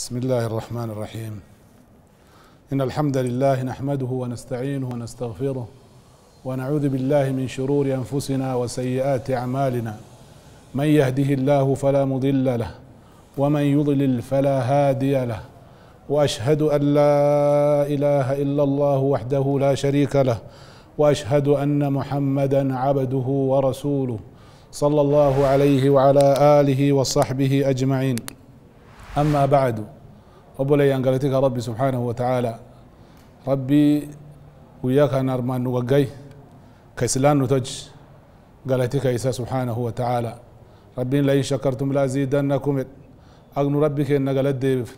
بسم الله الرحمن الرحيم إن الحمد لله نحمده ونستعينه ونستغفره ونعوذ بالله من شرور أنفسنا وسيئات أعمالنا من يهده الله فلا مضل له ومن يضلل فلا هادي له واشهد ان لا اله الا الله وحده لا شريك له واشهد ان محمدا عبده ورسوله صلى الله عليه وعلى اله وصحبه اجمعين أما بعد وبلي أنقلتك ربي سبحانه وتعالى ربي وياك أنا أرمان وقاي كيسلان نتج قلتك إيسا سبحانه وتعالى ربي لا شكرتم لأزيدنكم أغن ربك إن قلت ديف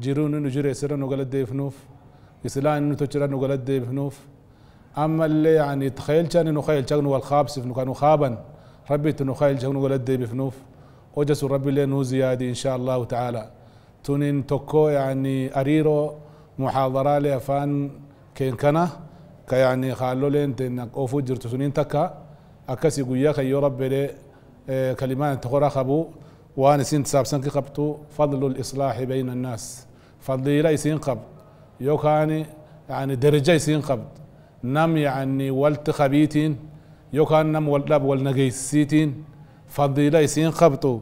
جيرون نجري سر نقلت ديف نوف نتج نتجر نقلت ديف نوف أما اللي يعني تخيل كان نخيل كان والخابس نخابا ربي تنخيل كان نقلت ديف نوف وجس ربي لنو زيادة إن شاء الله تعالى تنين توكو يعني أريرو محاضرة لأفان كين كنا كيعني خالو لين تنك أوفو جرتو تونين تكا أكسي قويا كي يورب بلي آه، كلمان تقرأ خبو سين سنت سابسنك قبتو فضل الإصلاح بين الناس فضيلة يسين يو كاني يعني درجة يسين قبض نم يعني ولت خبيتين كان نم واللب والنقيسيتين فضيلة يسين خبطو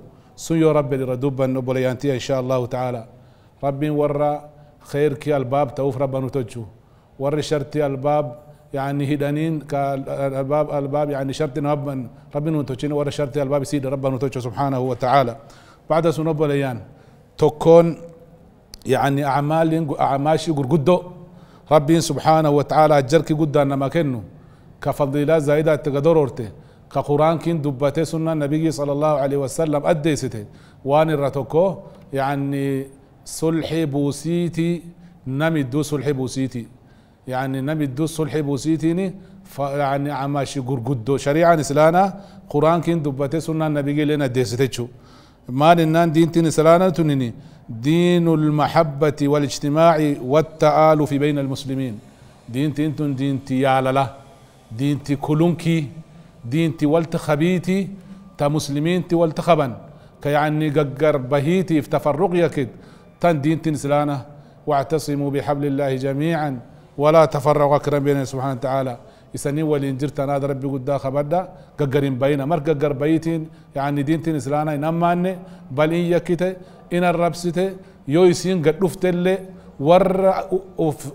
سنيو ربي لردوبا نبوليانتيا إن شاء الله تعالى ربي ورا خير كي الباب توف ربنا تجو ورا شرتي الباب يعني هدانين كالباب الباب يعني شرط نبا ربنا تجين ورا شرتي الباب سيد ربنا تجو سبحانه وتعالى بعد سنبوليان تكون يعني أعمال أعماشي قدو ربي سبحانه وتعالى أجرك قدو أنما كنو كفضيلات زايدة تقدر أرته كقرآن كين دبته سنة النبي صلى الله عليه وسلم أدي أديسته وان الرتوكو يعني صلح بوسيتي نمي دو صلح بوسيتي يعني نمي دو صلح بوسيتيني يعني عماشي قرقدو شريعة نسلانا قرآن كين دبته سنة النبي لنا أديسته ما لنان دين تين سلانا تنيني دين المحبة والاجتماع والتآلف بين المسلمين دين تنتن دين تيالا دين كلونكي دين ولت خبيتي تا مسلمين ولت خبن كيعني ققر بهيتي في تفرق يكد تن دين تنسلانه واعتصموا بحبل الله جميعا ولا تفرقوا اكرم بين سبحانه وتعالى يسني ولين جرت انا ربي قد خبدا ققرين بينا مر ققر بيتين يعني دين اسلانا ينمان بل ان يكت ان الربسيت يسين قد دفت اللي ور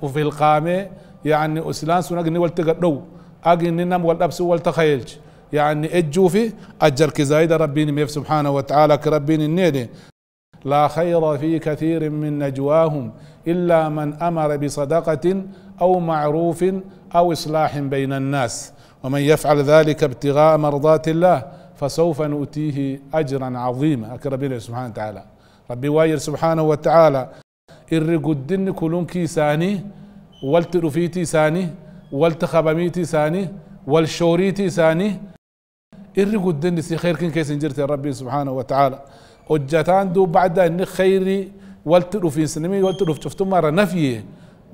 وفي القامه يعني اسلان سنقني ولتقدو اجي ننم والأبس والتخيلج يعني اجوفي أجر كزايد ربيني ميف سبحانه وتعالى كربين النيدي لا خير في كثير من نجواهم إلا من أمر بصدقة أو معروف أو إصلاح بين الناس ومن يفعل ذلك ابتغاء مرضات الله فسوف نؤتيه أجرا عظيما أكربين سبحانه وتعالى ربي واير سبحانه وتعالى ارقدن كلون كيساني والتر ساني والتخابميتي ساني والشوريتي ساني إري قدني سي خير كن كيس انجرت ربي سبحانه وتعالى وجتان دو بعد أن خيري والتلو في سنمي والتلو في شفتم مرة نفيه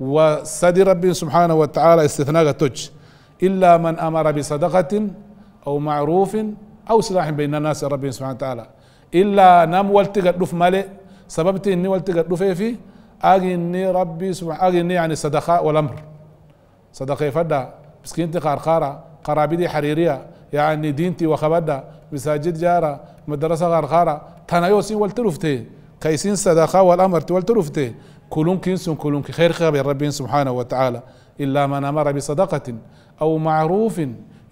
وصدي ربي سبحانه وتعالى استثناء توج إلا من أمر بصدقة أو معروف أو سلاح بين الناس ربي سبحانه وتعالى إلا نم والتقى دوف مالي سببتي إني والتقى دوفي في أغني ربي سبحانه أغني يعني الصدقاء والأمر صدقة فدا مسكينتي خارخارة قرابيدي حريرية يعني دينتي وخبدا مساجد جارة مدرسة خارخارة تنايوسين والترفتي كيسين صدقة والأمر والترفتي كلون كنسون كلون خير خير ربي سبحانه وتعالى إلا من أمر بصدقة أو معروف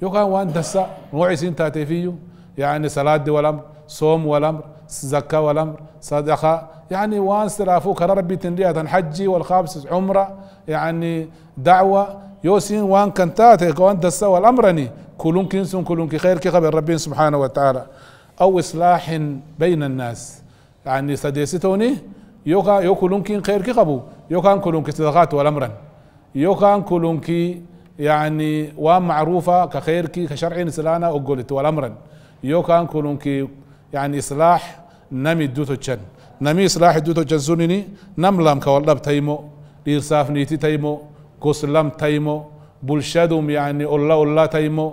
يقال وأنت دسا نوعي سين تاتيفيو يعني صلاة والأمر صوم والأمر زكاة والأمر صدقة يعني وان سرافو كرر ربي تنريها حجي والخامس عمرة يعني دعوة يوسين وان كنتات وان دسا الامرني كلون كنسون كلون خير كخبر ربي سبحانه وتعالى أو إصلاح بين الناس يعني سديستوني يوكا يو كلون كين خير كخبو يوكا كلون صدقات والأمرن يوكا كلون كي يعني وان معروفة كخير كي كشرع او أقولت والأمرن يوكا كلون كي يعني إصلاح نمي دوتو تشن نمي إصلاح دوتو تشن سنيني نملام كوالدب تيمو لإرصاف نيتي تيمو كوسلام تايمو بولشادوم يعني الله الله تايمو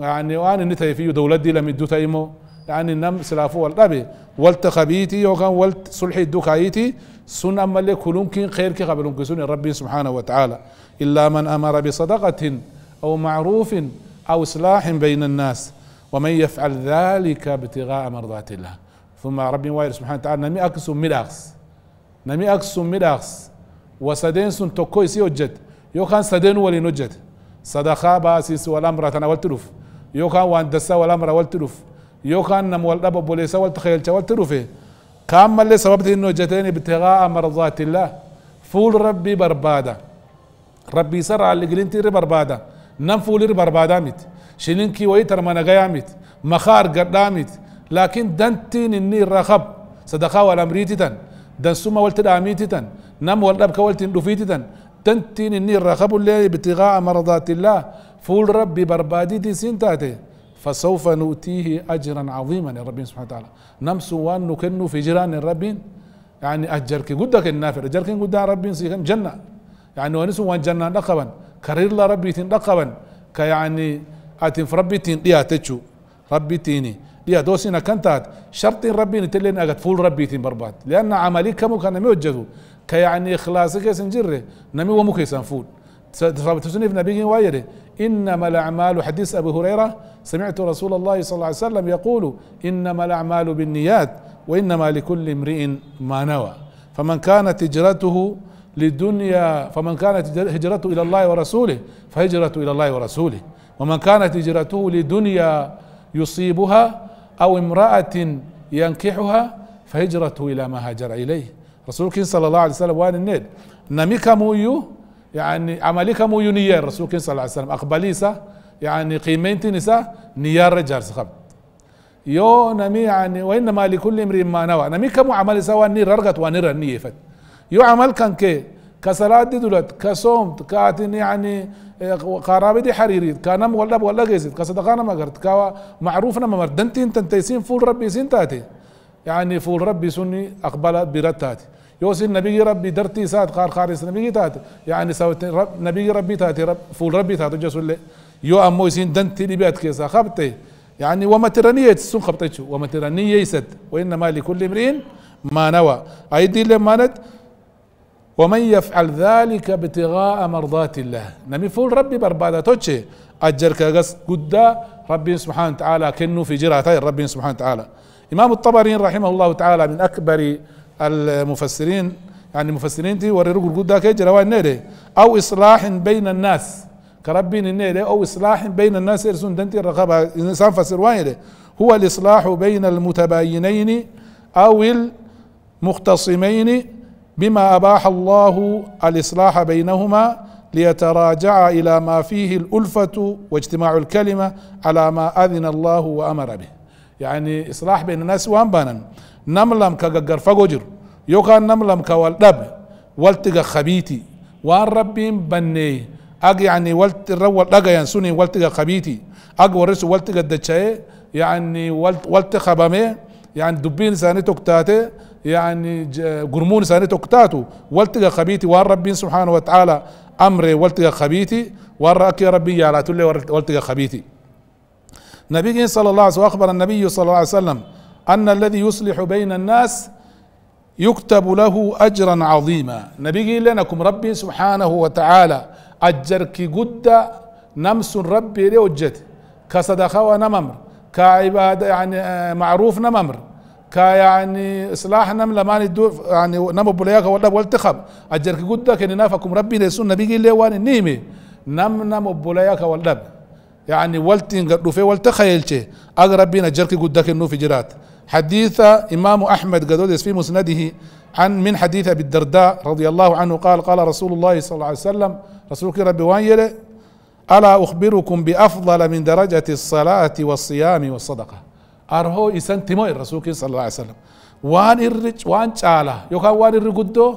يعني وانا نتاي فيو دولتي لم يدو تايمو يعني نم سلافو والربي والت خبيتي وكان ولت صلحي دوكايتي سن أما لي كلمكن خير كي قبل سن ربي سبحانه وتعالى إلا من أمر بصدقة أو معروف أو إصلاح بين الناس ومن يفعل ذلك ابتغاء مرضات الله ثم ربي واير سبحانه وتعالى نمي أكسو ملاغس نمي أكسو ملاغس وسدين سن تكوي سيوجد yookaan sadeen waliin hojjete sadaqaa baasiis wal amra tana waltti dhuf yookaan waan dassaa wal amra waltti dhuf yookaan nam wal dhaba obboleessa walti kaelcha waltti dhufe kaan mallee sababti inni hojjeteen ibtiqaa'a mardaatillah fuul rabbii barbaada rabbii isa raalligilintii irri barbaada nam fuul irri barbaadaa miti shilinkii wayii tarma nagayaa miti makaa argadhaa miti laakiin dantiin inni irraa qab sadaqaa wal amriiti tan dansuma walti dhaamiiti tan nam wal dhabka waltiin dhufiiti tan تنتين إني رغب الله ابتغاء مرضات الله فول ربي بربادي دي سنتاتي فسوف نؤتيه أجرا عظيما يا ربي سبحانه وتعالى نمس وان نكن في جيران الرب يعني أجرك قدك النافر أجرك قد ربي سيكن جنة يعني ونس وان جنة لقبا كرير الله ربي تين لقبا كيعني أتين في ربي تين تشو ربي تيني ديا دوسينا كنتات شرط ربي نتلين اجت فول ربي تين برباد لأن عملي كم كان ميوجهو كيعني إخلاص كيس جره نمي ومكيسن فود تصنيف نبي وايره إنما الأعمال حديث أبي هريرة سمعت رسول الله صلى الله عليه وسلم يقول إنما الأعمال بالنيات وإنما لكل امرئ ما نوى فمن كانت هجرته للدنيا فمن كانت هجرته إلى الله ورسوله فهجرته إلى الله ورسوله ومن كانت هجرته لدنيا يصيبها أو امرأة ينكحها فهجرته إلى ما هاجر إليه رسولكين صلى الله عليه وسلم وان النيد نميكا مويو يعني عمليكا مويو نيار رسولكين صلى الله عليه وسلم أقبليسا يعني قيمتي نسا نيار رجال سخب يو نمي يعني وإنما لكل امرئ ما نوى نمي كم عمل سوا نير رغت ونير النيفت يو عمل كان كي كسرات دي دولت كصوم كاتن يعني قرابة دي حريري كانم ولا ولا جيزت كصدقانا ما قرت كوا معروفنا ما مردنتي انت تيسين فول ربي سين تاتي يعني فول ربي سني أقبل برتاتي يوسف النبي ربي درتي سات قار خارس النبي تات يعني سوت رب نبي ربي تاتي رب فول ربي تاتي جسول يو ام موسين دنتي لبيت كيسا خبتي يعني وما ترنية السن خبتشو وما ترنية يسد وإنما لكل امرئ ما نوى أيدي لما نت ومن يفعل ذلك ابتغاء مرضات الله نمي فول ربي بربادة توتشي أجر كغس قد ربي سبحانه وتعالى كنو في جراتي ربي سبحانه وتعالى إمام الطبري رحمه الله تعالى من أكبر المفسرين يعني مفسرين يوريروا قلقود ذاك يجرى أو إصلاح بين الناس كربين نيري أو إصلاح بين الناس يرسون دنتي الرقابة إنسان فسر وايري هو الإصلاح بين المتباينين أو المختصمين بما أباح الله الإصلاح بينهما ليتراجعا إلى ما فيه الألفة واجتماع الكلمة على ما أذن الله وأمر به يعني إصلاح بين الناس وأنبانا نملم كغغر فغوجر يوكا نملم كوالدب والتقى خبيتي وان بني اق يعني والت رو لقى يعني ينسوني والتقى خبيتي أجو ورسو والتقى دشاي يعني والت والت خبامي يعني دبين ساني توكتاتي يعني جرمون ساني توكتاتو والتقى خبيتي وان سبحانه وتعالى امري والتقى خبيتي وان يا ربي يا لا تولي والتقى خبيتي نبي صلى الله عليه وسلم اخبر النبي صلى الله عليه وسلم أن الذي يصلح بين الناس يكتب له أجرا عظيما نبيجي لنكم ربي سبحانه وتعالى أجرك قد نمس ربي لوجت كصدقة نممر كعبادة يعني آه، معروف نممر كيعني إصلاح نم لما ندو يعني نم بلياك ولا والتخب أجرك قد كن نافكم ربي لسون نبي لوان نيمي نم نم بلياك ولا يعني والتين قد في والتخيل شيء أقرب بين أجرك قد كنو في جرات حديث إمام أحمد قدودس في مسنده عن من حديث أبي الدرداء رضي الله عنه قال قال رسول الله صلى الله عليه وسلم رسول كرب وانيلي ألا أخبركم بأفضل من درجة الصلاة والصيام والصدقة أرهو إسان تيمو الرسول صلى الله عليه وسلم وان الرج وان شالا يوكان وان الرقدو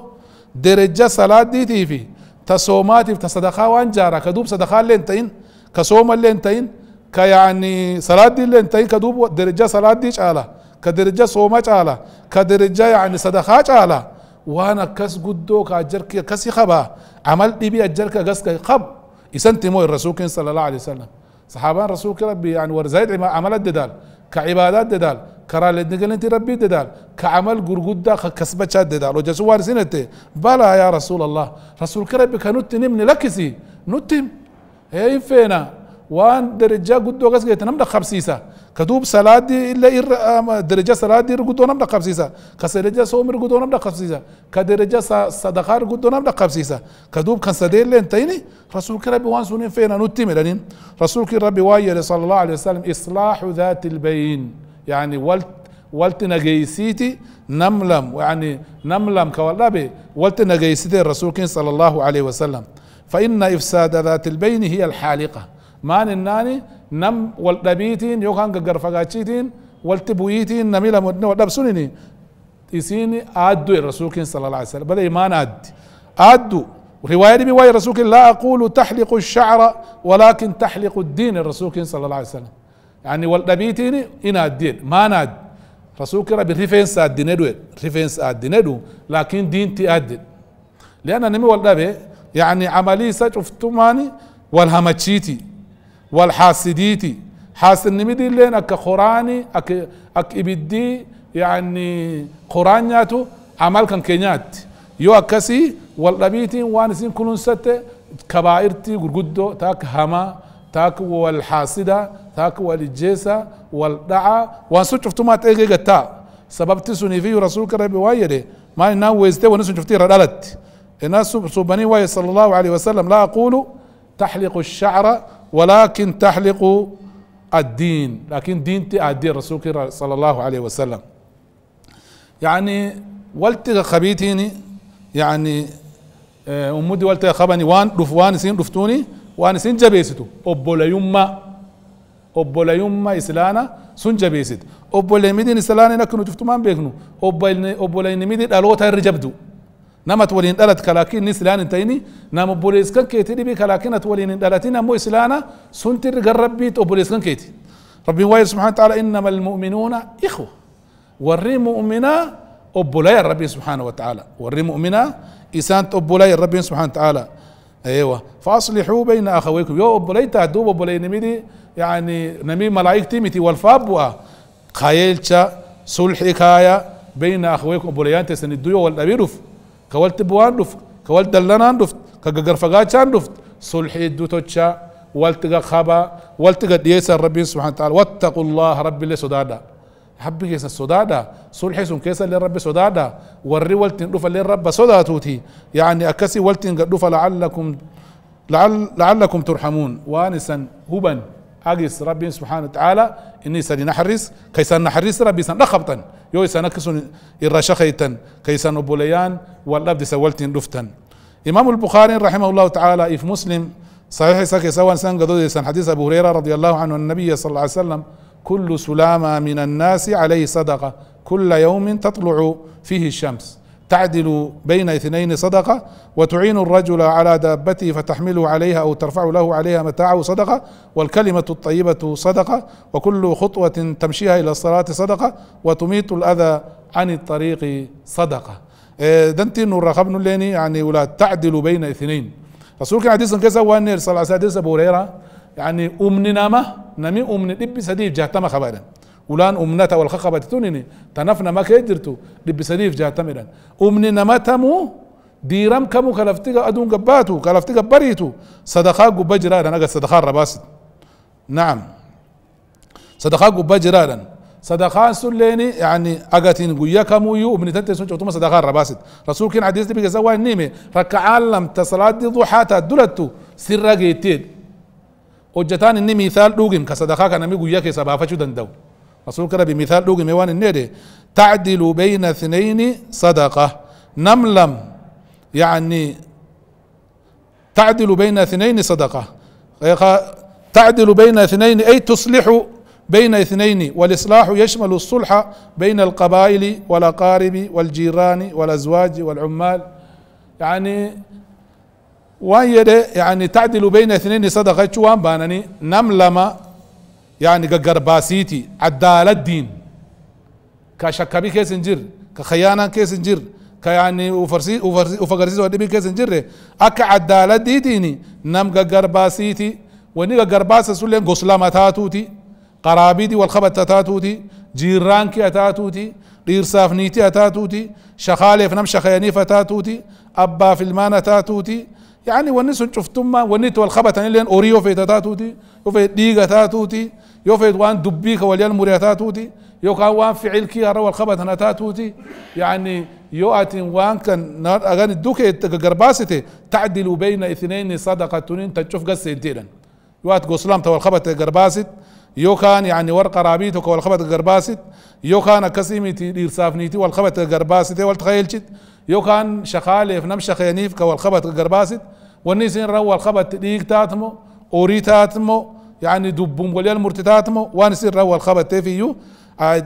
درجة صلاة دي تيفي تصومات تصدقاء وان جارا كدوب صدقاء انتين كصوم انتين كيعني صلاة دي انتين كدوب درجة صلاة دي شالا كدرجة صومة على كدرجة يعني صدقة على وانا كس قدو كأجرك كس خبا عملت بي أجرك قس خب إسنت مو الرسول صلى الله عليه وسلم صحابان رسولك ربي يعني ورزايد عمل الددال كعبادات ددال كرا انت ربي ددال كعمل قرقودة كسبة شاد ددال وجسوا وارسينتي بلا يا رسول الله رسول ربي كنت نمني لكسي نتم هي فينا وان درجة قدو قس نمنا خبسيسة كدوب سلادي إلا إر درجة سلاد يرقدون أمدا قبسيسا كسرجة سوم يرقدون أمدا قبسيسا كدرجة صدقة يرقدون أمدا قبسيسا كدوب كان سدير لين تيني رسول كربي وان سنين فينا نوتي لنين رسول كربي وايا صلى الله عليه وسلم إصلاح ذات البين يعني ولت ولت نجيسيتي نملم يعني نملم كوالابي ولت نجيسيتي الرسول كين صلى الله عليه وسلم فإن إفساد ذات البين هي الحالقة ما نناني نم والدبيتين يوكان غرفقاتشيتين والتبويتين نمي لمدن ودبسونيني تسيني أدو الرسول صلى الله عليه وسلم بدأ إيمان أد أدو رواية بواي رسول لا أقول تحلق الشعر ولكن تحلق الدين الرسول صلى الله عليه وسلم يعني والدبيتين إن الدين ما ناد رسولك ربي ريفينس الدين أدو ريفينس الدين أدو لكن دين تأدد لأن نمي والدبي يعني عملي سجفتماني والهمتشيتي والحاسديتي حاسن نمدي لين اك خراني اك اك ابدي يعني خورانياتو عمل كان كينيات يو اكسي والابيتي وانسين كلون ستة كبائرتي غرغدو تاك هما تاك والحاسدة تاك والجيسة والدعا وانسو ما تيغي قتا سبب تسوني فيه رسولك ربي وايدي ما انا ويستي ونسو شفتي ردالت الناس صوبني واي صلى الله عليه وسلم لا اقول تحلق الشعر ولكن تحلق الدين لكن دينتي الدين رسول صلى الله عليه وسلم يعني ولت خبيتيني يعني آه، أمودي ولت خبني وان دف سين دفتوني وان سين جبيستو أبولا يما أبولا يما إسلانا سن جبيست أبولا يمدين إسلانا لكنو جفتو ما بيكنو أبولا يمدين ألوتا رجبدو نمت ولين دلت كلاكين نسلان انتيني نام بوليس كان كيتي دي كلاكين تولين دلتين مو اسلانا سنتر قربي بوليس كان كيتي ربي واي سبحانه وتعالى انما المؤمنون اخوه وري مؤمنا أبولاي ربي سبحانه وتعالى وري مؤمنا اسانت أبولاي ربي سبحانه وتعالى أيوة فأصلحوا بين أخويكم يو أبولاي تهدوب أبولاي نميدي يعني نمي ملايك تيمتي والفاب خايلتشا صلح إكايا بين أخويكم أبولايان تسندو والابيروف كولت بوان دف كولت دلنا دف كجعر فجاتش دف صلح دوتوتشا ولت خبا ولت ديس ربي سبحانه وتعالى واتقوا الله ربي لي سدادا حبي كيس السدادا صلح سون كيس للرب سدادا وري ولت دف للرب سداتوتي يعني اكسي ولت دف لعلكم لعل لعلكم ترحمون وانسا هبا اجس ربي سبحانه وتعالى اني سدي نحرس كيس نحرس ربي سن لخبطن yo isana kisun irra shakaytan kaysan obboleeyaan wal dhabdisa waltiin dhuftan imaamu lbukhaarin raximah llahu tacaala if muslim صحيح سكي سواء سان قدوديسان حديث أبو هريرة رضي الله عنه النبي صلى الله عليه وسلم كل سلامة من الناس عليه صدقة كل يوم تطلع فيه الشمس تعدل بين اثنين صدقة وتعين الرجل على دابته فتحمله عليها أو ترفع له عليها متاعه صدقة والكلمة الطيبة صدقة وكل خطوة تمشيها إلى الصلاة صدقة وتميت الأذى عن الطريق صدقة إيه، دنتي انه رغبنا لاني يعني ولا تعدل بين اثنين رسول كان يعني حديثا كذا واني صلى الله عليه وسلم ابو هريره يعني امننا ما نمي امن دبي سديد جهتما خبادا ulaan ummata wal qaqabattunini tanafnama kee jirtu dhibisaniif jaatamidhan umni nama tamu diiram kamu ka lafti aduun gabbaatu ka lafti gabbariitu sadaqaa gubba jiraadhan aga sadaqaa rabaasit na'am sadaqaa gubba jiraadhan صدقان سليني يعني أجتين جويا كمويو ومن تنتهي سنة وتم صدقان رباسد رسول كين حديث بيجي سوا النيمة ركع لم تصلاة دي ضحى تدلتو سر جيتين وجتان النيمة مثال دوجم كصدقة كان مي جويا كسبها فشو دندو رسول كده بمثال دوغي ميوان النيدي تعدل بين اثنين صدقة نملم يعني تعدل بين اثنين صدقة تعدل بين اثنين أي تصلح بين اثنين والإصلاح يشمل الصلح بين القبائل والأقارب والجيران والأزواج والعمال يعني وان يعني تعدل بين اثنين صدقة شوان بانني نملما يعني باسيتي عدالة الدين كشكبي كيس انجر كخيانة كيس انجر كيعني وفرسي وفرسي وفقرسي ودبي كيس انجر اكا عدالة دي ديني نم قرباسيتي وني قرباسة سلين قسلة متاتوتي قرابيدي والخبت تاتوتي جيرانكي اتاتوتي dhiirsaaf سافنيتي haa taatuuti shakaaleef nam shakayaniif haa في abbaaf ilmaan يعني وني سن ونيت والخبت والخبتن لين اوريو في تاتوتي يو في ديغا تاتوتي يو في وان دبيك وليان مريا تاتوتي يو كان وان فعل كي والخبت انا تاتوتي يعني يو اتين وان كان نار اغاني دوكي غرباسته تعدل بين اثنين صدقة تنين تشوف قصة يو ات غسلام تو الخبت غرباسد يو كان يعني ورقة رابيتك والخبت غرباسد يو كان كسيمتي دير سافنيتي والخبت غرباسته والتخيلشت يو يوكان شخاليف نمشخ ينيف الخبط قرباسد والنيسين رو الخبط ليك تاتمو اوري تاتمو يعني دبوم المرت تاتمو وانسين رو الخبط تيفيو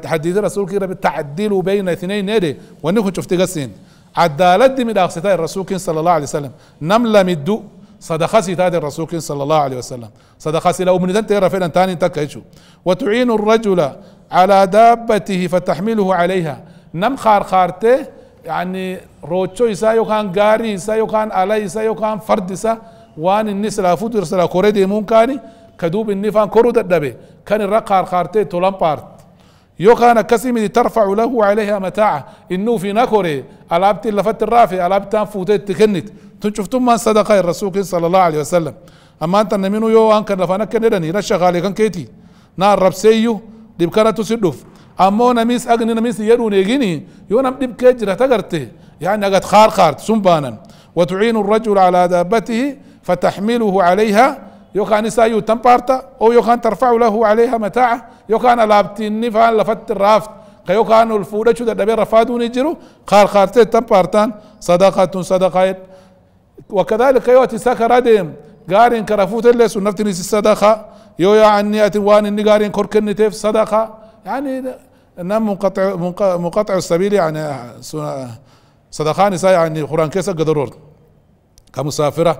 حديد الرسول كي ربي تعدلوا بين اثنين نيري ونكون شفت قسين عدالت دي من اغسطاء الرسول صلى الله عليه وسلم نملا مدو صدقسي تادي الرسول صلى الله عليه وسلم صدقسي لو من ذنت رفيلا تاني تاني تكيشو وتعين الرجل على دابته فتحمله عليها نم خار خارته يعني روتشو إسا يوكان غاري إسا يوكان علي إسا يوكان فرد يسا وان النس لا فوت رسلا كوري دي ممكن كدوب النفان كورو ددبي كان الرقار خارتي تولان بارت يو كان كسيم ترفع له عليها متاع إنه في نكوري ألابت لفت الرافي ألابت فوت تكنت تنشفتم ما صدقه الرسول صلى الله عليه وسلم أما أنت نمينو يو ان أنك لفانك ندني رشا غالي كان كيتي نار رب سيو دي دبكرة تسدف ammoo namis agni namis jedhuun eegini yoo nam كجرة jira يعني yani agat kaar kaart وتعين الرجل على دابته فتحمله عليها يوكان يسايو تنبارتا او يوكان ترفع له عليها متاعه يوكان لابتين نفان لفت الرافت كيوكان الفودة شو دبي رفادو نجرو خار خارتي تنبارتان صدقة صدقة وكذلك يوتي ساكا قارن كرفوت اللي سنفتني الصدقة يو يعني أتوان إني قارن كركني تيف صدقة يعني انما منقطع منقطع السبيل يعني صدقان سا يعني قران كيس قدرور كمسافره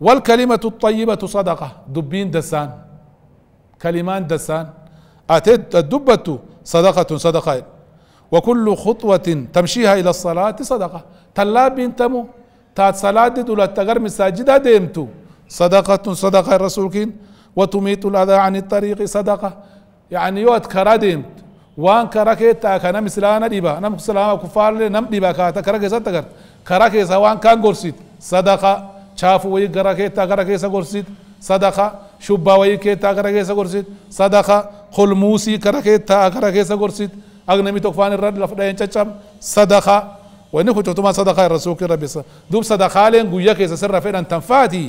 والكلمه الطيبه صدقه دبين دسان كلمان دسان اتت الدبه صدقه صدقه وكل خطوة تمشيها إلى الصلاة صدقة تلا بنتمو تات صلاة دولا تغر مساجدها ديمتو صدقة صدقة الرسول كين وتميت الأذى عن الطريق صدقة يعني يوت كرا وان كراكيتا كان مسلانا ديبا نم سلاما كفار لي نم ديبا كاتا كراكيسا تكر كراكيسا وان كان غورسيت صدقه شافو وي كراكيتا كراكيسا غورسيت صدقه شوبا وي كيتا كراكيسا غورسيت صدقه قل موسي كراكيتا كراكيسا غورسيت اغنمي توفان الرد لفدين تشام صدقه وني كنتو توما صدقه الرسول ربي صلى دوب صدقه لين غويا كيسا سر فين تنفاتي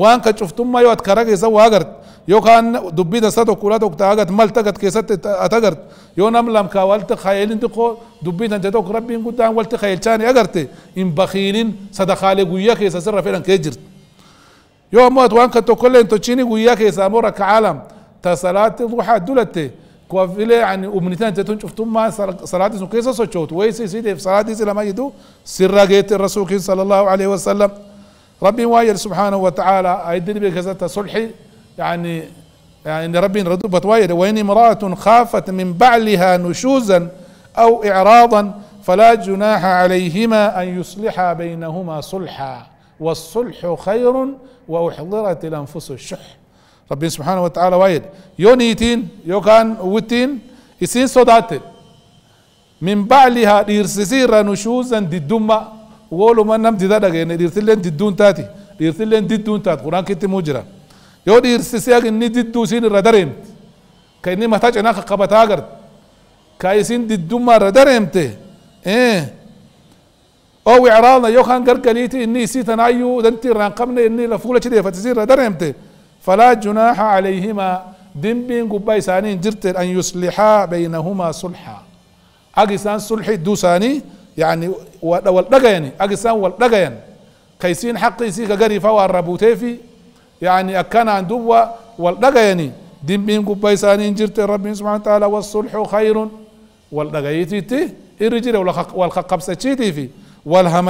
وان كتشفتم ما يوت كراكيسا واغرت yookaan dubbiin isaa tokko ulaa tokko taagat mal tagat keessatti atagart yoo nam lamkaa walti khayelin xiqqoo dubbiin tante tokko rabbiin guddaan walti khayelchaanii agarte hin bakiilin sadakaalee guyyaa keessa sirra fedhan kee jirti yoo ammoo ati waan kan tokkollee hin tochiini guyyaa keessa ammoo rakka caalam ta salaatti duxaa dulatte kuwafilee ani umnitan tantee cuftummaa salaatti sun keessa sochootu waysi isiidheef salaatti si lama jitu sirra geetti rasuuliin sallallahu alaihi wasallam rabbiin waa jedhe subhaanahu wa ta'aala ayiddii dhibee keessatti sulxii يعني يعني ربي ردوبة وايد وإن امرأة خافت من بعلها نشوزا أو إعراضا فلا جناح عليهما أن يصلحا بينهما صلحا والصلح خير وأحضرت الأنفس الشح ربي سبحانه وتعالى وايد يونيتين يوكان وتين يسين صدات من بعلها ديرسيرا نشوزا ددوما ولو ما نم دي دادغين ديرتلين الدون تاتي ديرتلين الدون تاتي قرآن كنت مجرم yoo dhiirsisee inni didduu isin irra dareemte ka inni mataa cinaa qaqqabataa garte ka isin diddummaa irra dareemte oo wicraadna yookaan gargaliiti inni isii tanaayyuu dantii irraan qabne inni la fuula cidheeffate isii irra dareemte falaa junaaxa calayhimaa dimbiin gubbaa isaanii hin jirte an yuslixaa baynahumaa sulxaa ag isaan sulxi idduu isaanii yani wal dhagayan ag isaan wal dhagayan ka isiin xaqi isii ka gariifa waa rabuuteefi يعني أكنا دوبا والدقيني دمين قبيسانين انجرت ربي سبحانه وتعالى والصلح خير والدقيتي إرجل والخقبسة في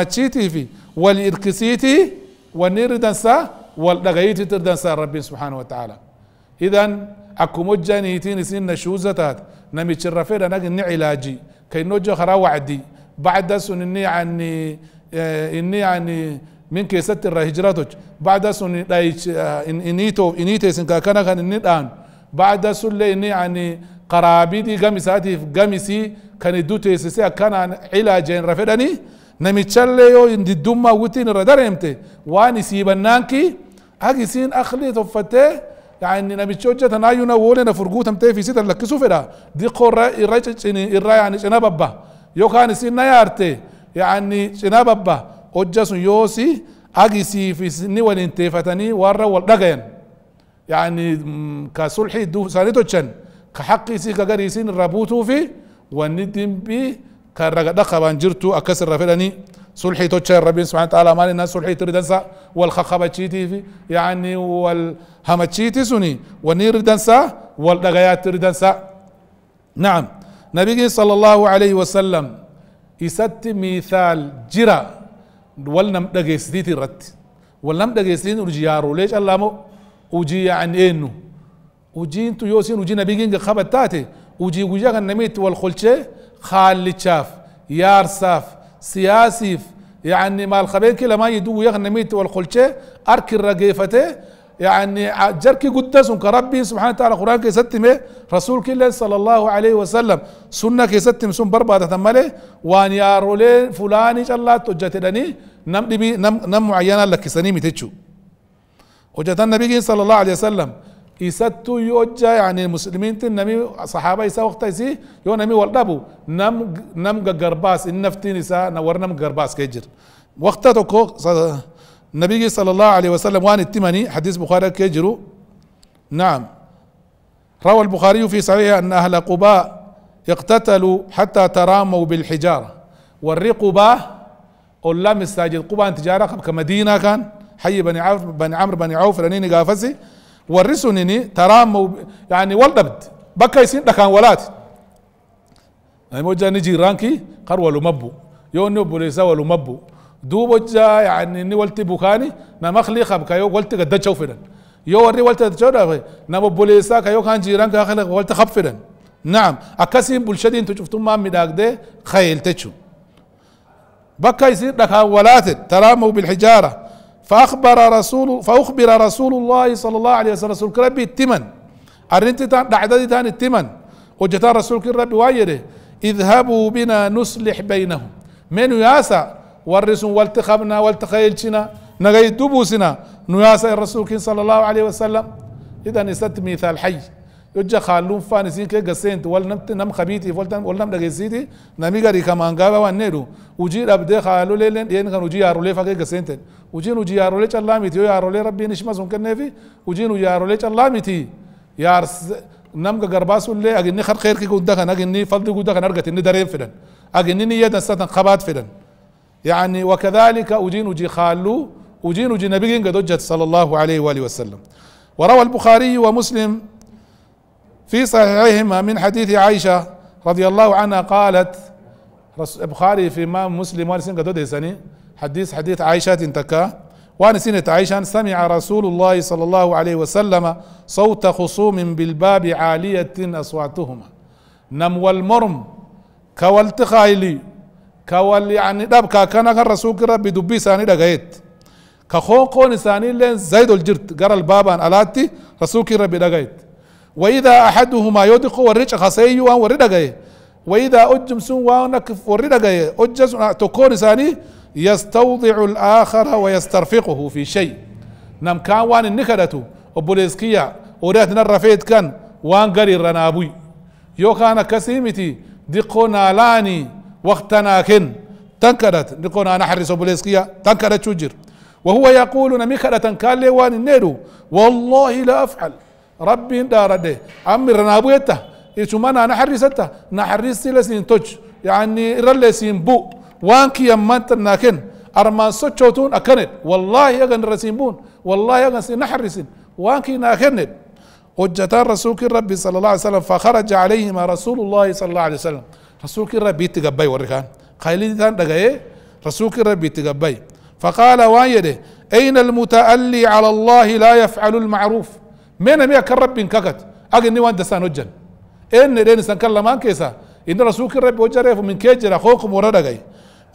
تيتي في والإركسيتي والنير دنسا والدقيتي تردنسا ربي سبحانه وتعالى إذن أكو جانيتين سن شوزتات نمي تشرفين نقل نعلاجي كي نوجه خرا وعدي بعد سن إني عني إيه إني يعني من كيسة الرهجرات بعد سن دايش آه، ان انيتو انيتو سن كان كان نيدان بعد سن لي ني اني يعني قرابيدي غمساتي غمسي كان دوتو سيسا كان علاجين رفدني نمي تشليو ان دي دوما وتين ردرمتي سي بنانكي اجي سين اخلي توفته يعني نبي تشوجة تنايونا وولنا فرقوتا متى في سيدا لك سوفرا دي قرى الرجل يعني شنا ببا يو كان سينا يارتي يعني شنا ببا hojja sun yoosi agisiifisni walinteefatanii warra wal dhagayan yani ka sulxii duuf isaanii tochan ka xaqi isii ka garii isiin irraa buutuu fi wanni dimbii ka ragadha qaban jirtu akkas irra fedhanii صلحي توتشر ربي سبحانه وتعالى مال الناس صلحي تردنسا والخخبتشيتي في يعني والهمتشيتي سني والنير دنسا والدغيات تردنسا نعم نبي صلى الله عليه وسلم إسات مثال جرا ولنم دغيسديت رت ولنم دغيسين رجيارو ليش الله مو وجي يعني انو وجي انتو يوسين وجي نبيين خبت وجي وجا نميت والخلشه خالي تشاف يار صاف سياسيف يعني مال خبين كلا يدو يغنميت والخلشه اركي الرقيفته يعني جركي قدس كربي سبحانه وتعالى قرآن كيستم ستمه رسول كله صلى الله عليه وسلم سنة كيستم سن بربا تتمله وان يا رولين فلان ان الله لني نم دبي نم نم معينة لك سني متشو وجت النبي صلى الله عليه وسلم إستو يوجا يعني المسلمين تنمي صحابة يسا وقت يسي يو نمي والدابو نم نم غرباس إن نفتي نساء نورنم غرباس قرباس كيجر وقتها تكو النبي صلى الله عليه وسلم وان التمني حديث بخاري كيجرو نعم روى البخاري في صحيح ان اهل قباء اقتتلوا حتى تراموا بالحجاره والرقباء قباء مستاجد قباء تجاره كمدينه كان حي بني عوف بني عمرو بني عوف رنيني قافزي والرسنني تراموا يعني والدبد بكايسين كان ولات يعني موجا نجي رانكي قروا مبو يونيو بوليسا ولو مبو دوبوجا يعني ني ولتي بوكاني ما مخلي خب كايو ولتي قد تشوف فدن يو وري ولتي تشوف نبو بوليسا كايو كان جيران كا خلق ولت خب فدن نعم اكاسين بولشدي انتو شفتو ما ميداك ده خيل تشو بكا يصير لك ولات ترامو بالحجاره فاخبر رسول فاخبر رسول الله صلى الله عليه وسلم رسول كربي تمن ارنت تان دعدتي تان تمن وجتا رسول كربي وايره اذهبوا بنا نصلح بينهم من ياسا warri sun walti qabna walti qaylchina nagay dubuusina nuyaasa rasuulkiin sala allahu aleyhi wasalam idan isatti miithaal xay yoja khaalluun faan isiin kee gaseent wal nam qabiitiif wal nam dhageessiiti nami gari kamaan gaaba waan needhu ujii dhabdee khaaluleeleen dhi'een kan ujii yaarolee fakee gaseenten ujiin ujii yaarolee callaa miti yoo yaarolee rabbiin ishima sun kenneefi ujiin ujii yaarolee callaa miti yaars namga garbaasuillee aginni kharkeerki gudda kan aginni fadli gudda kan argate inni dareen fedhan aginni niyyatan satan qabaat fedhan يعني وكذلك أجين أجي خالو أجين أجي نبي قد أجت صلى الله عليه وآله وسلم وروى البخاري ومسلم في صحيحهما من حديث عائشة رضي الله عنها قالت البخاري في إمام مسلم وانسين قد أدسني حديث حديث عائشة تنتكا وانسين عائشة سمع رسول الله صلى الله عليه وسلم صوت خصوم بالباب عالية أصواتهما نم والمرم كوالتخايلي كوال يعني كا كان كان رسول ربي دبي ساني دغيت كخون كون ساني لين زيد الجرت قرا الباب ان الاتي رسول ربي دغيت واذا احدهما يدق ورج خسي وان ورد واذا اجم سن وان ورد دغي اجس تكون ساني يستوضع الاخر ويسترفقه في شيء نم كان وان النكدتو وبوليسكيا ورات نرفيت كان وان قري الرنابوي يو كان كسيمتي دقنا لاني وقتنا كن تنكرت نقول أنا حرس بوليسكيا تنكرت شجر وهو يقول انا مكرة تنكال لي وان والله لا أفعل ربي دارده أمي رنابويته إيشمانا أنا حرسته نحرس لسين توج يعني رلسين بو وانكي يمنت ناكن أرمان سوتشوتون أكنت والله يغن بون والله يغن نحرسين وانكي ناكنت حجتان رسول ربي صلى الله عليه وسلم فخرج عليهما رسول الله صلى الله عليه وسلم رسولك ربي تقبي وركان خيلين ذان دقاي إيه؟ رسولك ربي تقبي فقال وايده اين المتألي على الله لا يفعل المعروف من امي ربي انككت اقني وان دسان وجن ان دين سان كلمان كيسا ان رسولك ربي وجرف من كيجر اخوكم ورا دقاي إيه؟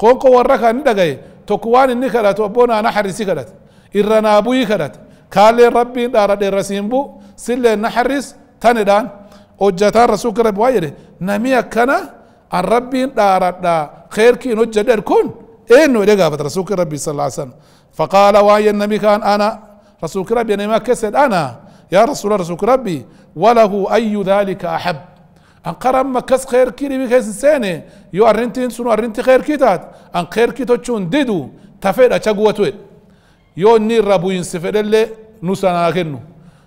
قوكو وركا ندقاي إيه؟ تقوان النكرات وبونا نحرسي كرات إرنا أبوي كرات قال ربي دار دي رسيمبو سل نحرس تاني دان رسول كرب وايري نمي كنا الربين دارت دا خير كي نجدر كون إنه إذا قابت رسولك ربي صلى الله عليه وسلم فقال وعي النبي كان أنا رسولك ربي أنا ما كسد أنا يا رسول رسولك ربي وله أي ذلك أحب أن قرم ما كس خير كي ربي كيس السنة يو أرنتي سنو أرنتي خير كي تات أن خير كي تتشون ديدو تفيد أشاقوة تويد يو نير ربو ينسفر اللي نوسانا أكينو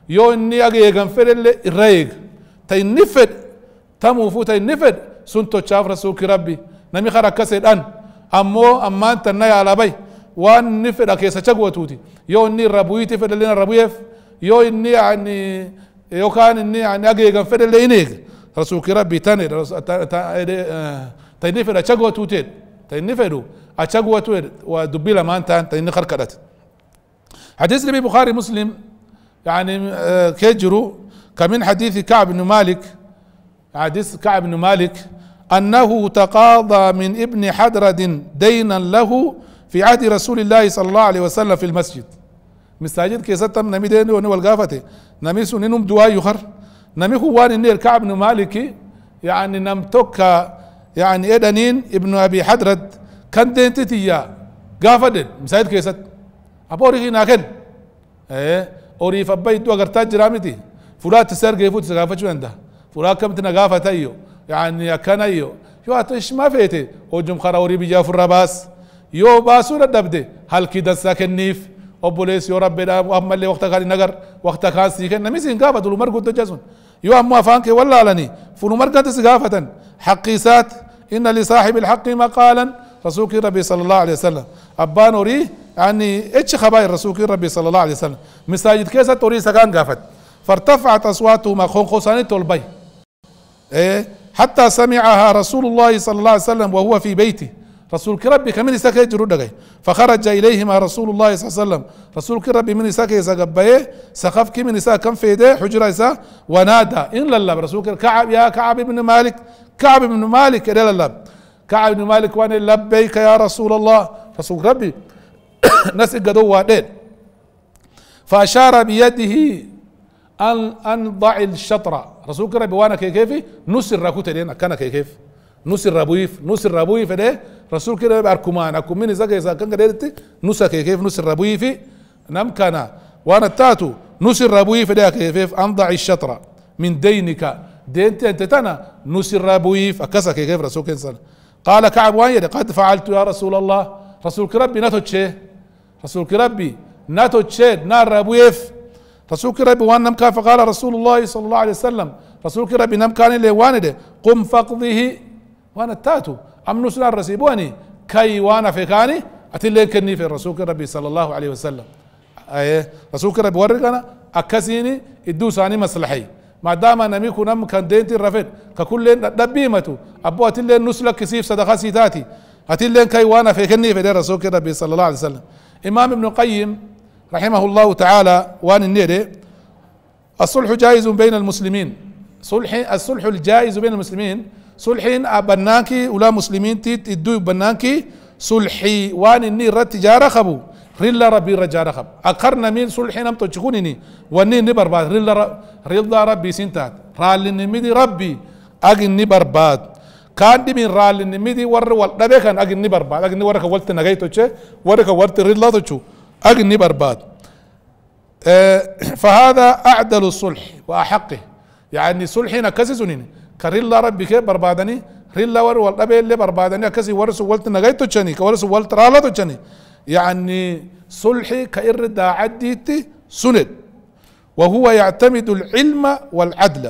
يو ني أغي يغنفر اللي رأيك تاين نفد تمو فو تاين نفد سنتو تشاف رسولك ربي نمي خرق كسيد أن أمو أمان تنايا على بي وان نفر أكيسا تشاقوة توتي يو إني ربويتي فدل لنا ربويف يو إني يعني يو كان إني يعني أقيقا فدل لإنيك رسولك ربي تاني تاني إيه، إيه، آه، نفر أتشاقوة توتين تاني نفر أتشاقوة توتين ودبيل أمان تان تاني خرق حديث النبي بخاري مسلم يعني آه، كجرو كمن حديث كعب بن مالك حديث كعب بن مالك أنه تقاضى من ابن حدرد دينا له في عهد رسول الله صلى الله عليه وسلم في المسجد كي ستم نمي دين والقافة نمي سننم دواء يخر نمي خوان النير كعب بن مالك يعني نمتك يعني إدنين ابن أبي حدرد كان دين تتيا قافة دين مساجد كيست أبوري غينا إيه أوري فبيت وقرتاج جرامتي فلات سير فوت سقافة شو عندها فراكمت نقافة أيو يعني يكن أيو شو هتش ما فيتي هو جم خراوري بيجا في الرباس يو باسورة دبدي هل كيدا ساكن نيف أبوليس يو ربي وهم اللي وقتا كان نقر وقتا كان سيكن نمي سين قافة دولو مرقود دجازون يو أمو أفانك والله لني فنو مرقود سقافة حقي سات إن لصاحب الحق مقالا رسولك ربي صلى الله عليه وسلم أبان أوري يعني إيش خباير رسولك ربي صلى الله عليه وسلم مساجد كيسة توري سكان قافت فارتفعت أصواتهما خنخوصاني تولبي ايه حتى سمعها رسول الله صلى الله عليه وسلم وهو في بيته رسول كربي كمن سكي جرودغي فخرج اليهما رسول الله صلى الله عليه وسلم رسول كربي من سكي سغبيه سخف كي من كم في يده حجره ونادى ان لله رسول كعب يا كعب بن مالك كعب بن مالك الى الله كعب بن مالك وانا لبيك يا رسول الله رسول ربي نسق قدوة دين فاشار بيده أن ضع الشطره رسول كره بوانا كي كيفي نسر راكوتا دينا كان كي كيف نسر الربويف نسر الربويف ده رسول كرا باركمان أكو من زكي إذا كان قدرت نسر كي كيف نص الربويف نم كان وانا تاتو نسر الربويف ده كيف ان ضع الشطره من دينك دينت أنت تنا نسر الربويف أكسا كي كيف رسول كنسان قال كعب وان قد فعلت يا رسول الله رسول كربي ناتو تشي رسول كربي ناتو تشي نار ربويف رسول كرب وان نمكا فقال رسول الله صلى الله عليه وسلم رسول كرب نمكاني لي وانده قم فقضه وانا تاتو ام نسنا الرسيبواني كي وانا في كاني اتلي كني في رسول ربي صلى الله عليه وسلم اي رسول ربي ورقنا اكسيني ادوساني مصلحي ما دام انا ميكو نم كان دينتي رفت ككل دبيمتو ابو اتلي نسلك كسيف صدقه سيتاتي اتلي كي وانا في كني في رسول ربي صلى الله عليه وسلم امام ابن القيم رحمه الله تعالى وان النيري الصلح جائز بين المسلمين صلح الصلح الجائز بين المسلمين صلح بناكي ولا مسلمين تيت الدو بناكي صلحي وان النير تجاره خبو رلا ربي رجارة خب أقرنا من صلح نم تشكونني واني نبر بعد رلا رضا ربي سنتات رال نمدي ربي أجن نبر بعد كان دي من رال نمدي ور ور دبي كان أجن نبر بعد أجن ورك ولت نغيتو تشي ورك ورت رلا تشو أغني برباد آه، فهذا أعدل الصلح وأحقه يعني صلحنا نكسي سنين الله ربي كي بربادني ريلا ور والأبي اللي بربادني كزي ورس ولت نغيتو تشني كورس ولت رالتو تشني يعني صلحي كإر داعديتي سند وهو يعتمد العلم والعدل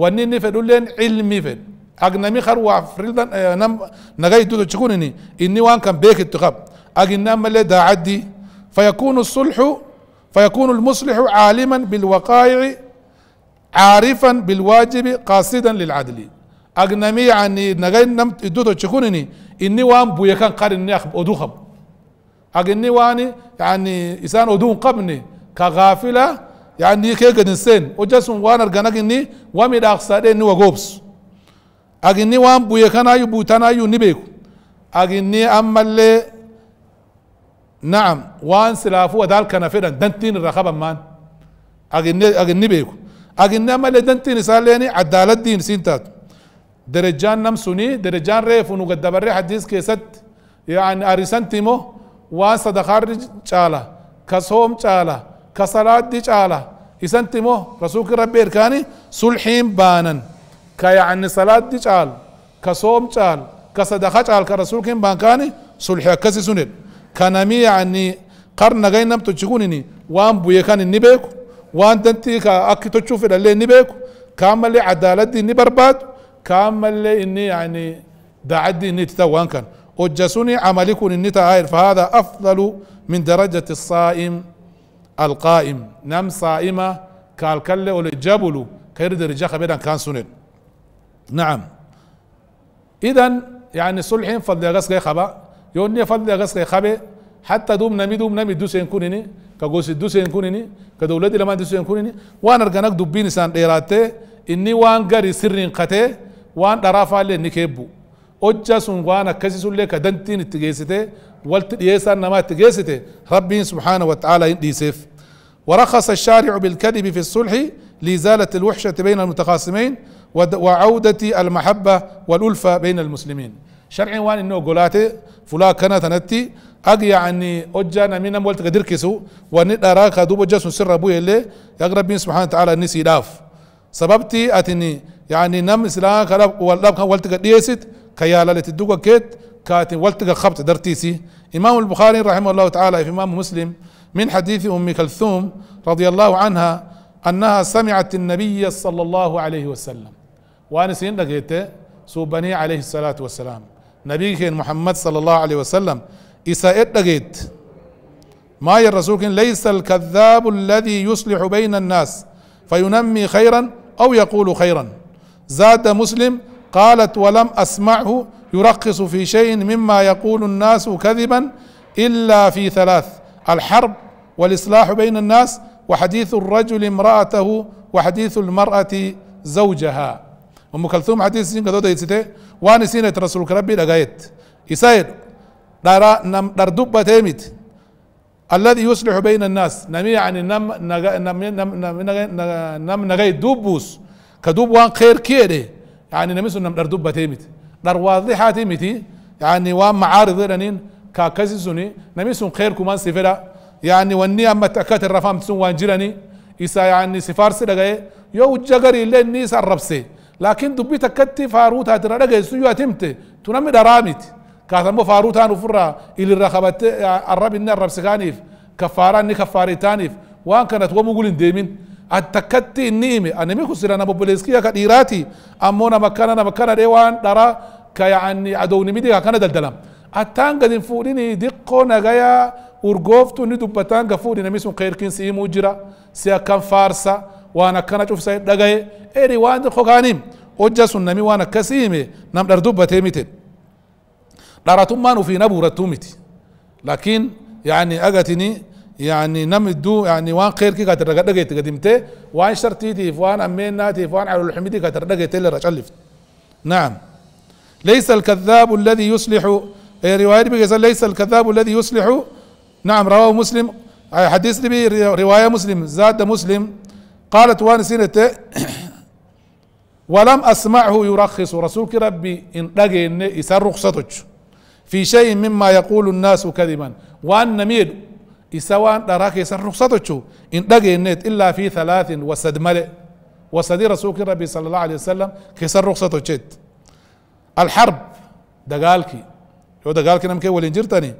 ونيني فدولين علمي فد أغنمي خروا فريلا آه، نغيتو تشكونني إني وان كان بيك التقب أغنام اللي داعدي فيكون الصلح فيكون المصلح عالما بالوقائع عارفا بالواجب قاصدا للعدل أغنمي يعني نغنم نمت إدوتو تشكونني إني وان بويكان قرن أخب أدوخب أغني واني يعني انسان أدون قبني كغافلة يعني كي قد نسين وجسم وان أرغنك إني ومي داخسا إني وغوبس أغني وان بويكان أيو بوتان أيو نبيكو أغني أما اللي نعم وان سلافو دال كان فيرا دنتين الرخابة مان اغني اغني بيكو اغني ما لدنتين ساليني عدالة دين سينتات درجان نم سني درجان ريف ونو قد بري حديث كيست يعني ارسنتيمو وان صدقار چالا كسوم چالا كصلاة دي چالا اسنتيمو رسولك ربي اركاني سلحين بانن كيعني صلاة دي چال كصوم چال كصدقة چال كرسولك بان كاني سلحي اكسي سنين كانمي يعني قرن جاي نم تجكونني وان بويكان النبيك وان تنتي كأك تشوف إلى اللي نبيك كامل عدالتي دي نبرباد كامل اللي إني يعني دعدي إني تتوان كان وجسوني عملكون إني تعاير فهذا أفضل من درجة الصائم القائم نم صائمة كالكلة والجبل كيرد رجاء خبيرا كان سنين نعم إذا يعني صلح فضل غسق خبأ يوني فضل غسك خبي حتى دوم نمي دوم نمي دوسين كونيني كغوسي دوسين كونيني كدولتي لما دوس كونيني وانا رغنك دوبين سان ديراتي إني وان غري سرين قتي وان درافا لي نكيبو اوجا سن وانا كسي سن لي كدنتين اتجيسته والت يسان نما اتجيسته ربي سبحانه وتعالى دي سيف ورخص الشارع بالكذب في الصلح لإزالة الوحشة بين المتخاصمين وعودة المحبة والألفة بين المسلمين شرعي وان إنه قولاتي فلا كانت تنتي أجي يعني أجانا من أموال تقدركسو ونرى كدوب جاس سر ابوي اللي يقرب سبحانه وتعالى نسي داف سببتي أتني يعني نم إسلام كلاب ولاب كان ولتك ديست كيالا لتدوك كيت كات ولتك خبت درتيسي إمام البخاري رحمه الله تعالى في إمام مسلم من حديث أم كلثوم رضي الله عنها أنها سمعت النبي صلى الله عليه وسلم وأنا سين لقيته بني عليه الصلاة والسلام نبيك محمد صلى الله عليه وسلم إسائد دقيت ما يا رسولك ليس الكذاب الذي يصلح بين الناس فينمي خيرا أو يقول خيرا زاد مسلم قالت ولم أسمعه يرقص في شيء مما يقول الناس كذبا إلا في ثلاث الحرب والإصلاح بين الناس وحديث الرجل امرأته وحديث المرأة زوجها أم كلثوم حديث سين gadood eegsite waan isinet rasuulka rabbii dhagayeet isa jedhu dhara nam dhar dubbatee الذي يصلح بين الناس نمي عن يعني نم نغا نم نم نم نم نغا دوبوس كدوب وان خير كيده يعني نمس نم در دوب تيمت در واضحة تيمتي يعني وان معارض لنين كاكزسوني نمس خير كمان سفرا يعني واني اما تاكات الرفام تسون وان جيراني إسا يعني سفار سلقاي يو جغري لين نيس الربسي laakiin dubbii takkatti faaruu taatira dhageessu yoo atimte tu namni dharaa miti kaasa immoo faaruu taan ofirraa ilirra qabattee arrab inni arrabse kaaniif kaffaaraan inni kaffaare taaniif waan kanatu wamuu gul hin deemin attakkatti inni hime animi kun sila nama obboleeskiyya ka dhiiraati ammoo nama akkana nama akkana dhee waan dharaa ka yaa'anni adowni midi akkana daldalam attaan gadi hin fuudhini diqqoo nagayaa urgooftu inni dubbataan gafuudhi namni sun qeerkiin si himuu jira si akkan faarsa وانا كنا شوف سيد eri waan وان خوكانيم sun سنمي وانا كسيم hime nam dhar dubbatee ما نوفي نبورة توميت لكن يعني yaani يعني نم الدو يعني وان خير كي قدر دقيت قدمته وان شرتيتي وان ناتي وان على الحميدي قدر دقيت اللي رشلفت نعم ليس الكذاب الذي يصلح رواية بقى ليس الكذاب الذي يصلح نعم رواه مسلم حديث بي رواية مسلم زاد مسلم قالت وان سنت ولم أسمعه يرخص رسولك ربي إن دغين يسر رخصتك في شيء مما يقول الناس كذبا وأن نميد إسوان دراك يسر رخصتك إن دغين إلا في ثلاث وسد وسدي رسولك ربي صلى الله عليه وسلم كسر رخصتك الحرب دقالكي يو دقالكي نمك ولين جرتني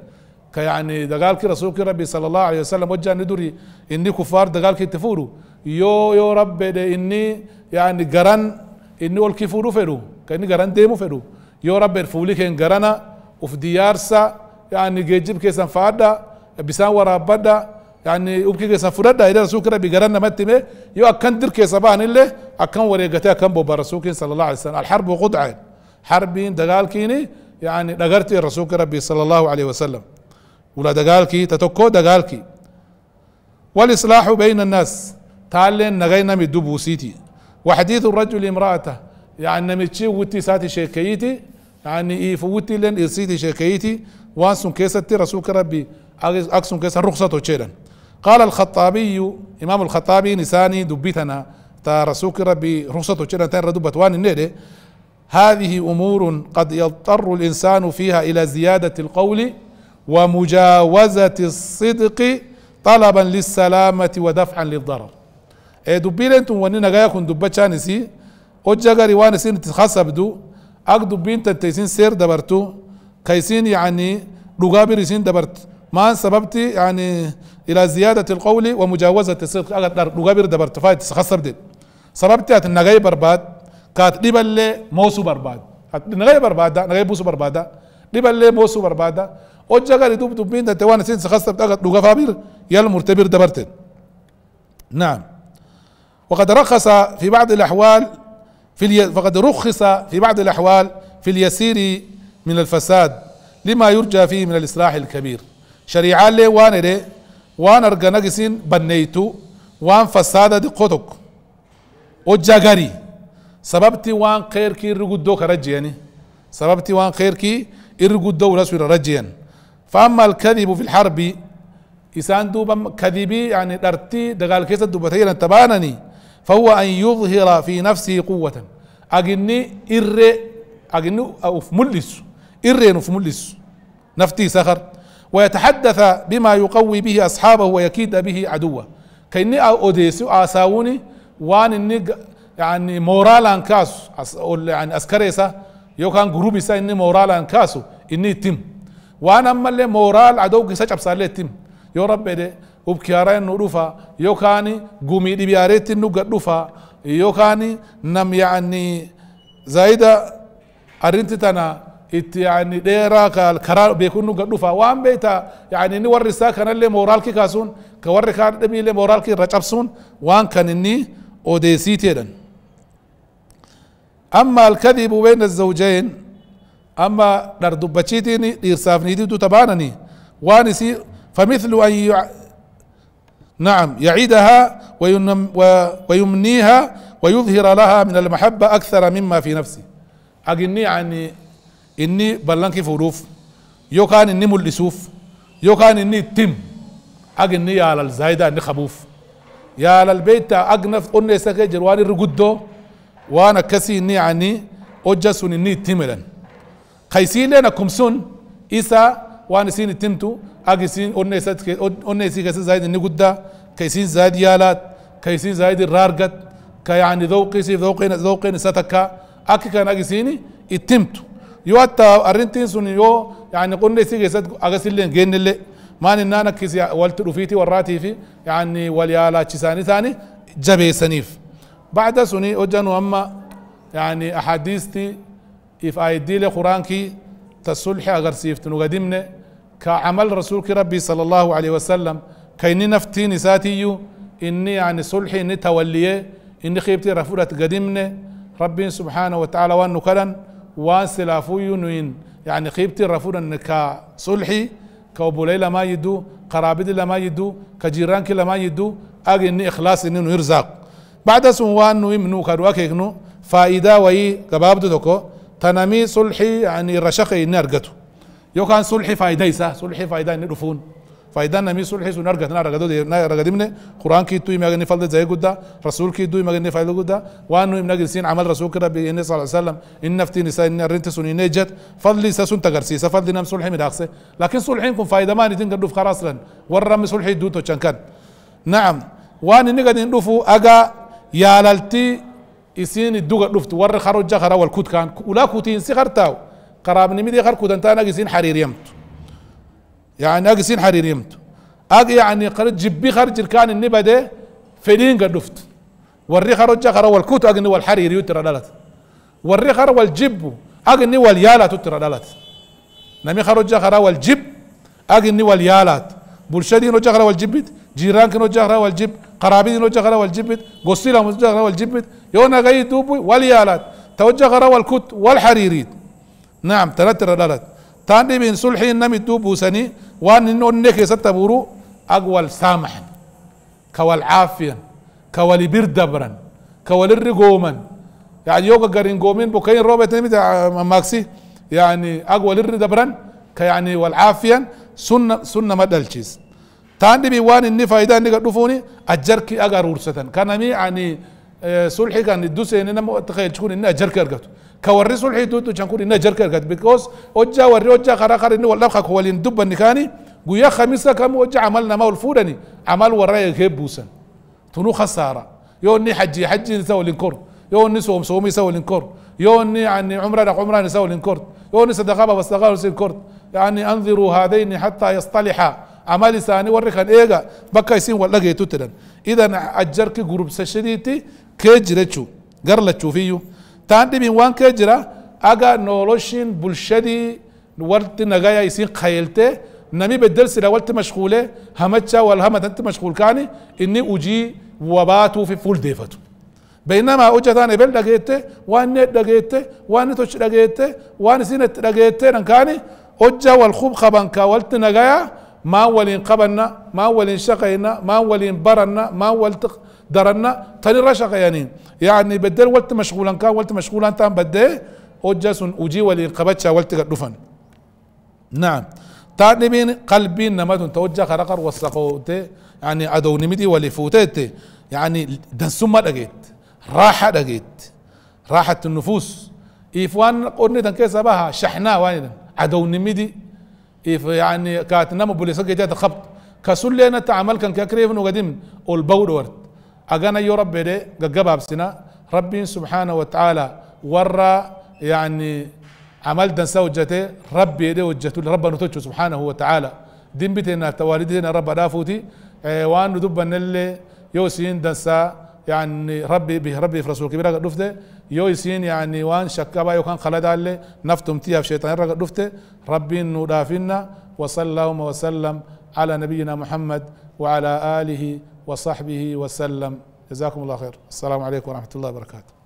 كيعني دقالكي رسولك ربي صلى الله عليه وسلم وجه ندري إني كفار دقالكي تفوروا yo yo rabbe de inni yani garan inni ol kifuudhu fedhu kani inni garan deemu fedhu yoo rabbeedhe fuulli keen garana uf diyaarsa yaani geejjib keessan faadha bisaan waraabbadha yaani ubki keessan fudhadha ila rasuulki rabbi garan namatti hime yoo akkan dir keessa ba'an illee akkan wareeggatee akkan bobba rasuulkiin sala allahu alai wasalam alxarbu qudca xarbiin dagaalkiini yaani dhagartii rasuulki rabbi sala allahu alaihi wasalam wula dagaalkii ta tokko dagaalkii walislaaxu bayna تالين نغينا مدو سيتي وحديث الرجل امرأته يعني متشي وتي ساتي شيكيتي يعني اي فوتي لين إيه سيتي شيكيتي وانسون كيستي رسولك ربي أكسون كيسا رخصته تشيلا قال الخطابي إمام الخطابي نساني دبيتنا تا رسولك ربي رخصته تشيلا تين ردبت وان نيري هذه أمور قد يضطر الإنسان فيها إلى زيادة القول ومجاوزة الصدق طلبا للسلامة ودفعا للضرر دبين تون ونينا جاي كون دبة شانسي او جاغاري وان سين تخصب دو اك دبين تتيسين سير دبرتو كيسين يعني رغابي رسين دبرت ما سببتي يعني الى زيادة القول ومجاوزة السير اغتر رغابي دبرت فاي تخصب دي سببتي ات نغاي برباد كات ليبل موسو برباد ات نغاي برباد نغاي بوسو برباد ليبل موسو برباد او جاغاري دوب دبين تتوان سين تخصب دغت رغابير يل مرتبير دبرت نعم وقد رخص في بعض الأحوال في الي... فقد رخص في بعض الأحوال في اليسير من الفساد لما يرجى فيه من الإصلاح الكبير شريعة لي وان ري وان أرغنقسين بنيتو وان فسادة دي قطق وجاغري سببتي وان خير كي رقدو رجياني سببتي وان خير كي إرقدو رسول رجيا فأما الكذب في الحرب إسان دوبا كذبي يعني درتي دقال كيسة دوبتين تبانني فهو أن يظهر في نفسه قوة أجني إر أجني أوف ملس إر أوف ملس نفتي سخر ويتحدث بما يقوي به أصحابه ويكيد به عدوه كأني أوديسي آساوني وان إني يعني انكاس كاس يعني أسكريسا يو كان جروبي سا إني انكاسو كاسو إني تيم وأنا أما اللي مورال عدوك سجب صار تيم يا رب ده ubkiyaareen nu dhufa yookaan gumii dhibiyaareetti nu gad dhufa yookaan nam yaani zaayida arrinti tana itti yaani dheeraa karaa beekun nu gad dhufa waan beeyta yaani inni warri isaa kanallee mooraalki kaasuun ka warri kaan dhabiillee mooraalki irra cabsuun waan kan inni odeessiiteedhan أما الكذب بين الزوجين أما دردبتشيتيني دير سافنيتي تبانني وانسي فمثل أن نعم يعيدها ويمنيها ويظهر لها من المحبة أكثر مما في نفسه أجني يعني إني بلنك فروف يو كان إني ملسوف يو كان إني تم أجني يا الزايدة إني خبوف يا البيت أجنف أني سكي جرواني رقدو وأنا كسي إني عني أجسون إني تملا خيسين لنا كمسون إسا وأنا سيني تمتو ak isin onna isii keessa zaayid inni guddaa ka isin zaayid yaalaat ka isin zaayid irraa argat ka yaani dhawqii isiif dhawqeen isa takkaa akki kan ak isiin itti himtu yoo hatta arrintiin sun yoo yaani qonna isii keessatti agasillee hin geennillee maan innaan akkis walti dhufiiti warraatii fi yaani wal yaalaachisaanii taanii jabeessaniif بعد سني أجن وأما يعني أحاديثتي إف آيدي لقرانكي تسلحي أغرسيفتن وقدمنا كعمل رسولك ربي صلى الله عليه وسلم كيني نفتي نساتي إني يعني صلحي إني توليه إني خيبتي رفولة قدمنا ربي سبحانه وتعالى وان نكلن وان سلافوي نوين يعني خيبتي رفولة نكا صلحي كوبولي لما يدو قرابدي لما يدو كجيرانك لما يدو أجي إني إخلاص إني يرزق بعد سنوان نويم منو كدواكي نو فائدة وي قبابدو دوكو تنمي صلحي يعني رشقي إني أرقته يو كان سلحي فايداي سا سلحي فايداي نرفون فايدا نمي سلحي سو نرغت نرغدو دي نرغد منه قران كي توي ماغني فال زي غدا رسول كي توي ماغني فال غدا وانو ام نغسين عمل رسول كرب ان صلى الله عليه وسلم ان نفتي نساء ان رنت سن نجت فضل سس تغرسي سفل دينم سلحي مداخس لكن سلحين كون فايدا ما نتين غدو خراسلا ورم سلحي دو تو چنكن نعم وان نغد ندفو اغا يا لالتي اسين دوغ دفت ور خرج خرا والكوت كان ولا كوتين سي qarabnimadii qarkudantaa nagisiin xariiriyamtu yani nagisiin xariiriyamtu ag yani jibbi qar jirkaan inni bade fedhiinga dhuftu warri qar hoja qara wal kutu agni wal xariiriyu tira dhalate warri qar wal jibbu agni wal yaalatu tira dhalate nami qar hoja qara wal jib agni wal yaalaat bulshadiin hoja qara wal jibbit jiiraankin hoja qara wal jib qaraabidin hoja qara wal jibbit gostilam hoja qara wal jibbit yoo nagayi duubu wal yaalaat ta hoja qara wal kut wal xariiriid نعم ثلاثة رلالات تاني من سلحي نمي دوبو سني وان انو نكي ستبورو اقوال سامح كوال عافيا كوال بردبرا كوال الرقوما يعني يوغا قرين قومين بكين روبة نمي ماكسي يعني اقوال الردبرا كيعني والعافيا سنة سنة مدل تشيز تاني بي وان اني فايدة اني قد اجركي اقار ورسة كان مي يعني سلحي آه، كان الدوسي اني نمو اتخيل تكون اني اجركي ارقتو كورسوا الحدود تشانكوري نجر كركت بيكوز اوجا وري اوجا خرا خرا ني ولا خا كولين دب نكاني غيا خميسا كم اوجا عملنا ما الفودني عمل وري هبوسا تنو خساره يوني حجي حجي نسوي الكور يوني صوم صوم يسوي الكور يوني عن يعني عمره لك عمره نسوي الكور يوني صدقه بس صدقه نسوي الكور يعني انظروا هذين حتى يصطلحا عمل ثاني وركن إيجا بكا يسين ولا جيتو تدن اذا اجرك جروب سشريتي كجريتشو قرلتشو فيو تاندي من وان كجرا اغا نولوشين بلشدي ورت نغايا يسين خيلته نمي بدرس لولت مشغوله همتشا والهمت انت مشغول كاني اني اجي وباتو في فول ديفتو بينما اوجتان ابل دغيت وان دغيت وان توش دغيت وان سينت دغيت نكاني اوجا والخوب خبانكا ولت نغايا ما ولين قبلنا ما ولين شقينا ما ولين برنا ما ولت درنا تاني رشق يعني يعني بدل ولت مشغولا كان ولت مشغولا تام بدي وجس وجي ولين قبتشا ولت دفن نعم تاني بين قلبين نمت توجا خرقر وسقوت يعني ادو نمدي ولي فوتت يعني دنسم دقيت راحه دقيت راحه النفوس إيفوان قرني تنكيس بها شحنا وين ادو نمدي if يعني كانت نمو بوليس جات خبط كسول لنا تعمل كان ككريف وقديم والبود ورد أجانا يا رب ده جاب سنا ربي سبحانه وتعالى ورا يعني عمل دنسا وجته ربي ده وجته ربنا نتوجه سبحانه وتعالى دين بيتنا توالدنا رب دافوتي ايه وان دبنا اللي يوسين دنسا يعني ربي به ربي في رسول بلا دفته يو يسين يعني وان با يو كان خلد علي نفتم تيا في شيطان رق دفته ربي انه دافنا وصلى اللهم وسلم على نبينا محمد وعلى اله وصحبه وسلم جزاكم الله خير السلام عليكم ورحمه الله وبركاته